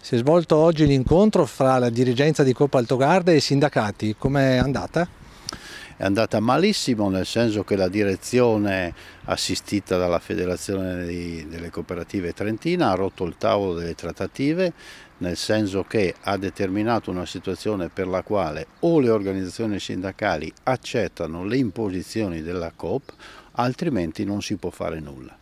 Si è svolto oggi l'incontro fra la dirigenza di Coppa Altogarda e i sindacati, com'è andata? È andata malissimo nel senso che la direzione assistita dalla Federazione delle Cooperative Trentina ha rotto il tavolo delle trattative nel senso che ha determinato una situazione per la quale o le organizzazioni sindacali accettano le imposizioni della COP altrimenti non si può fare nulla.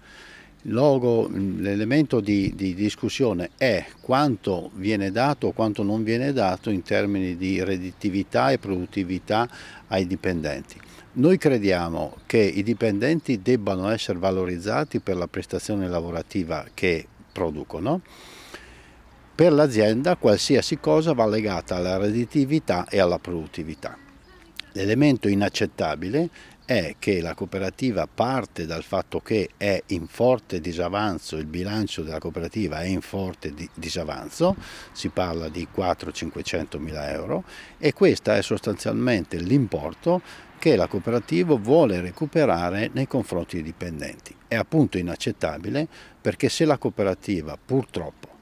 Mm, l'elemento di, di, discussione è quanto viene dato o quanto non viene dato in termini di redditività e produttività ai dipendenti. Noi crediamo che i dipendenti debbano essere valorizzati per la prestazione lavorativa che producono. Per l'azienda qualsiasi cosa va legata alla redditività e alla produttività. L'elemento inaccettabile è che la cooperativa parte dal fatto che è in forte disavanzo, il bilancio della cooperativa è in forte di disavanzo, si parla di 400 500 mila euro e questo è sostanzialmente l'importo che la cooperativa vuole recuperare nei confronti dei dipendenti. È appunto inaccettabile perché se la cooperativa purtroppo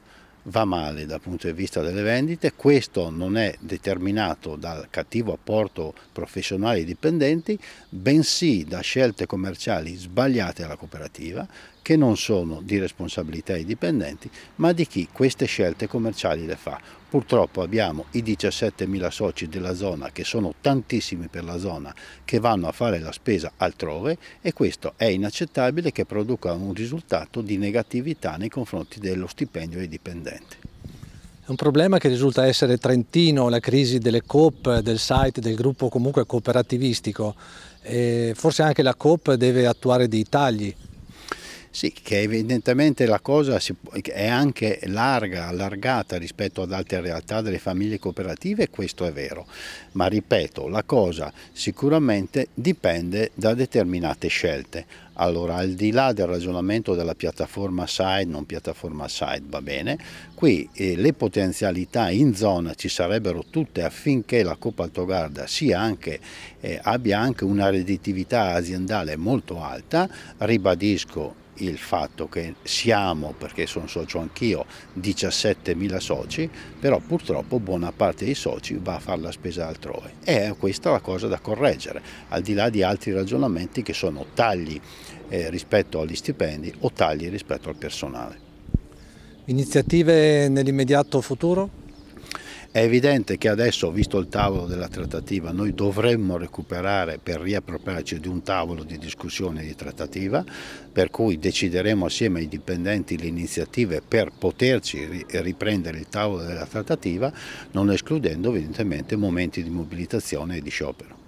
va male dal punto di vista delle vendite, questo non è determinato dal cattivo apporto professionale ai dipendenti, bensì da scelte commerciali sbagliate alla cooperativa che non sono di responsabilità dei dipendenti, ma di chi queste scelte commerciali le fa. Purtroppo abbiamo i 17.000 soci della zona, che sono tantissimi per la zona, che vanno a fare la spesa altrove e questo è inaccettabile che produca un risultato di negatività nei confronti dello stipendio dei dipendenti. È un problema che risulta essere trentino, la crisi delle coop, del site, del gruppo comunque cooperativistico. E forse anche la coop deve attuare dei tagli sì, che evidentemente la cosa è anche larga, allargata rispetto ad altre realtà delle famiglie cooperative, questo è vero, ma ripeto, la cosa sicuramente dipende da determinate scelte. Allora, al di là del ragionamento della piattaforma side, non piattaforma side, va bene, qui eh, le potenzialità in zona ci sarebbero tutte affinché la Coppa Altogarda anche, eh, abbia anche una redditività aziendale molto alta, ribadisco il fatto che siamo, perché sono socio anch'io, 17.000 soci, però purtroppo buona parte dei soci va a fare la spesa altrove. E questa è la cosa da correggere, al di là di altri ragionamenti che sono tagli eh, rispetto agli stipendi o tagli rispetto al personale. Iniziative nell'immediato futuro? È evidente che adesso, visto il tavolo della trattativa, noi dovremmo recuperare per riappropriarci di un tavolo di discussione e di trattativa, per cui decideremo assieme ai dipendenti le iniziative per poterci riprendere il tavolo della trattativa, non escludendo evidentemente momenti di mobilitazione e di sciopero.